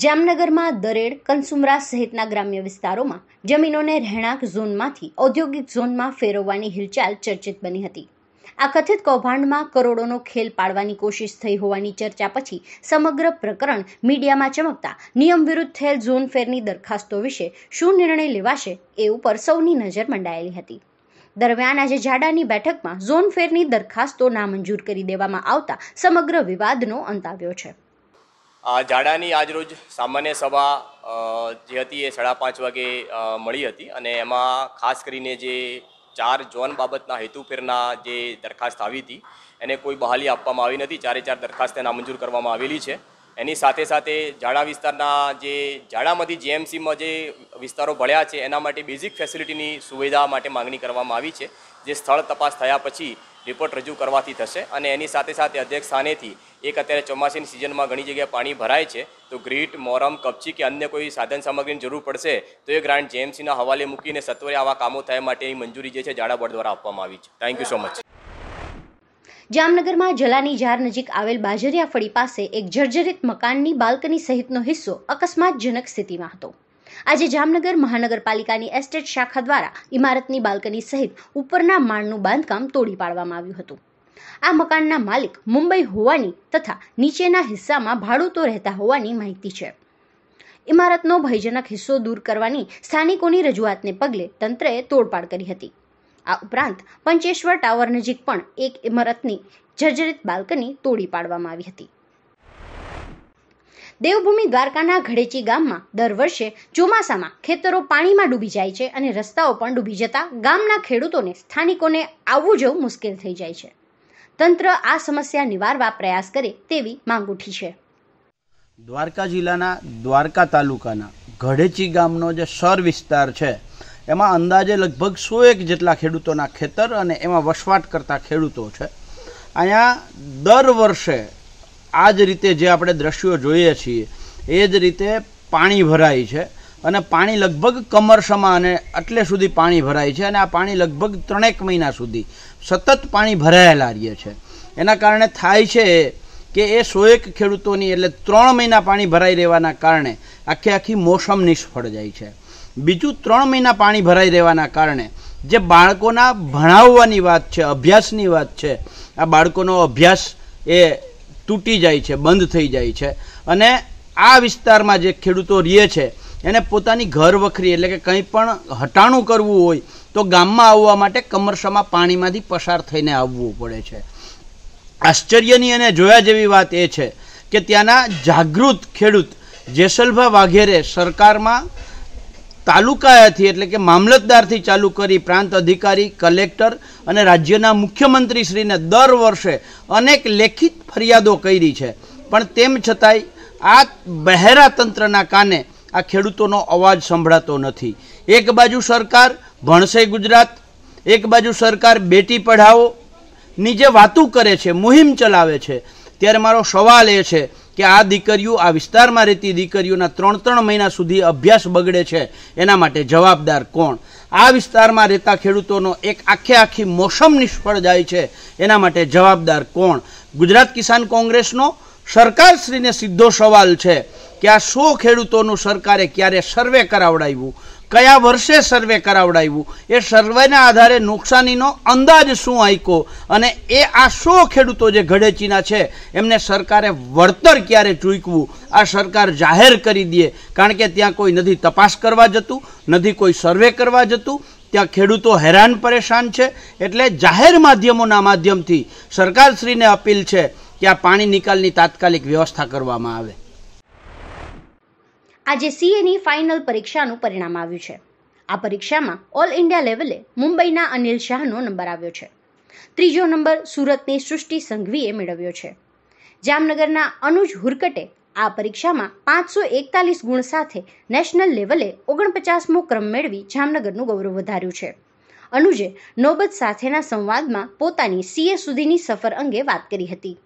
જામનગરમાં દરેડ કનસુમરા સહિતના ગ્રામ્ય વિસ્તારોમાં જમીનોને રહેણાંક ઝોનમાંથી ઔદ્યોગિક ઝોનમાં ફેરવવાની હિલચાલ ચર્ચિત બની હતી આ કથિત કૌભાંડમાં કરોડોનો ખેલ પાડવાની કોશિશ થઈ હોવાની ચર્ચા પછી સમગ્ર પ્રકરણ મીડિયામાં ચમકતા નિયમ વિરુદ્ધ થયેલ ઝોન ફેરની દરખાસ્તો વિશે શું નિર્ણય લેવાશે એ ઉપર સૌની નજર મંડાયેલી હતી દરમિયાન આજે જાડાની બેઠકમાં ઝોન ફેરની દરખાસ્તો નામંજૂર કરી દેવામાં આવતા સમગ્ર વિવાદનો અંત આવ્યો છે જાડાની આજરોજ સામાન્ય સભા જે હતી એ સાડા પાંચ વાગે મળી હતી અને એમાં ખાસ કરીને જે ચાર ઝોન બાબતના હેતુફેરના જે દરખાસ્ત આવી હતી એને કોઈ બહાલી આપવામાં આવી નથી ચારે ચાર દરખાસ્તને નામંજૂર કરવામાં આવેલી છે એની સાથે સાથે ઝાડા વિસ્તારના જે ઝાડામાંથી જેએમસીમાં જે વિસ્તારો ભળ્યા છે એના માટે બેઝિક ફેસિલિટીની સુવિધા માટે માગણી કરવામાં આવી છે જે સ્થળ તપાસ થયા પછી રિપોર્ટ રજૂ કરવાથી થશે અને એની સાથે સાથે અધ્યક્ષ સ્થાનેથી એક અત્યારે ચોમાસીની સિઝનમાં ઘણી જગ્યાએ પાણી ભરાય છે તો ગ્રીટ મોરમ કપચી કે અન્ય કોઈ સાધન સામગ્રીની જરૂર પડશે તો એ ગ્રાન્ટ જેએમસીના હવાલે મૂકીને સત્વરે આવા કામો થાય માટેની મંજૂરી જે છે જાડા બોર્ડ દ્વારા આપવામાં આવી છે થેન્ક યુ સો મચ જામનગરમાં જલાની જાર નજીક આવેલ બાજરિયા ફળી પાસે એક જર્જરિત મકાનની બાલ્કની સહિતનો હિસ્સો અકસ્માતજનક સ્થિતિમાં હતો આજે જામનગર મહાનગરપાલિકાની એસ્ટેટ શાખા દ્વારા ઇમારતની બાલ્કની સહિત ઉપરના માળનું બાંધકામ તોડી પાડવામાં આવ્યું હતું આ મકાનના માલિક મુંબઈ હોવાની તથા નીચેના હિસ્સામાં ભાડૂતો રહેતા હોવાની માહિતી છે ઇમારતનો ભયજનક હિસ્સો દૂર કરવાની સ્થાનિકોની રજૂઆતને પગલે તંત્રએ તોડપાડ કરી હતી આ ઉપરાંત પંચેશ્વર ટાવર નજીક પણ એક ઇમારતની જર્જરિત બાલ્કની તોડી પાડવામાં આવી હતી દેવભૂમિ દ્વારકાના ઘડેચી ગામમાં દર વર્ષે ચોમાસામાં ખેતરો પાણીમાં ડૂબી જાય છે અને રસ્તાઓ પણ ડૂબી જતા ગામના ખેડૂતોને સ્થાનિકોને આવવું જવું મુશ્કેલ થઈ જાય છે તંત્ર આ સમસ્યા નિવારવા પ્રયાસ કરે તેવી માંગ ઉઠી છે દ્વારકા જિલ્લાના દ્વારકા તાલુકાના ઘડેચી ગામનો જે સર વિસ્તાર છે એમાં અંદાજે લગભગ સો એક જેટલા ખેડૂતોના ખેતર અને એમાં વસવાટ કરતા ખેડૂતો છે અહીંયા દર વર્ષે આ જ રીતે જે આપણે દ્રશ્યો જોઈએ છીએ એ જ રીતે પાણી ભરાય છે અને પાણી લગભગ કમરસમાં અને એટલે સુધી પાણી ભરાય છે અને આ પાણી લગભગ ત્રણેક મહિના સુધી સતત પાણી ભરાયેલા રહીએ છે એના કારણે થાય છે કે એ સોએક ખેડૂતોની એટલે ત્રણ મહિના પાણી ભરાઈ રહેવાના કારણે આખી આખી મોસમ નિષ્ફળ જાય છે બીજું ત્રણ મહિના પાણી ભરાઈ રહેવાના કારણે જે બાળકોના ભણાવવાની વાત છે અભ્યાસની વાત છે આ બાળકોનો અભ્યાસ એ તૂટી જાય છે બંધ થઈ જાય છે અને આ વિસ્તારમાં જે ખેડૂતો રહે છે એને પોતાની ઘર વખરી એટલે કે કંઈ પણ હટાણું કરવું હોય તો ગામમાં આવવા માટે કમરસામાં પાણીમાંથી પસાર થઈને આવવું પડે છે આશ્ચર્યની અને જોયા જેવી વાત એ છે કે ત્યાંના જાગૃત ખેડૂત જેસલભા વાઘેરે સરકારમાં તાલુકાયાથી એટલે કે મામલતદારથી ચાલુ કરી પ્રાંત અધિકારી કલેક્ટર અને રાજ્યના મુખ્યમંત્રીશ્રીને દર વર્ષે અનેક લેખિત ફરિયાદો કરી છે પણ તેમ છતાંય આ બહેરા તંત્રના કાને આ ખેડૂતોનો અવાજ સંભળાતો નથી એક બાજુ સરકાર ભણશે ગુજરાત એક બાજુ સરકાર બેટી પઢાઓની જે વાતું કરે છે મુહિમ ચલાવે છે ત્યારે મારો સવાલ એ છે કે આ દીકરીઓ આ વિસ્તારમાં રહેતી દીકરીઓના ત્રણ ત્રણ મહિના સુધી અભ્યાસ બગડે છે એના માટે જવાબદાર કોણ આ વિસ્તારમાં રહેતા ખેડૂતોનો એક આખે આખી મોસમ નિષ્ફળ જાય છે એના માટે જવાબદાર કોણ ગુજરાત કિસાન કોંગ્રેસનો સરકારશ્રીને સીધો સવાલ છે કે આ સો ખેડૂતોનું સરકારે ક્યારે સર્વે કરાવડાવ્યું કયા વર્ષે સર્વે કરાવડાવ્યું એ સર્વેના આધારે નુકસાનીનો અંદાજ શું આંક્યો અને એ આ સો ખેડૂતો જે ઘડેચીના છે એમને સરકારે વળતર ક્યારે ચૂકવું આ સરકાર જાહેર કરી દે કારણ કે ત્યાં કોઈ નથી તપાસ કરવા જતું નથી કોઈ સર્વે કરવા જતું ત્યાં ખેડૂતો હેરાન પરેશાન છે એટલે જાહેર માધ્યમોના માધ્યમથી સરકારશ્રીને અપીલ છે કે આ પાણી નિકાલની તાત્કાલિક વ્યવસ્થા કરવામાં આવે આજે સીએની ફાઇનલ પરીક્ષાનું પરિણામ આવ્યું છે આ પરીક્ષામાં ઓલ ઇન્ડિયા લેવલે મુંબઈના અનિલ શાહનો નંબર આવ્યો છે ત્રીજો નંબર સુરતની સૃષ્ટિ સંઘવીએ મેળવ્યો છે જામનગરના અનુજ હુરકટે આ પરીક્ષામાં પાંચસો એકતાલીસ ગુણ સાથે નેશનલ લેવલે ઓગણપચાસમો ક્રમ મેળવી જામનગરનું ગૌરવ વધાર્યું છે અનુજે નોબત સાથેના સંવાદમાં પોતાની સીએ સુધીની સફર અંગે વાત કરી હતી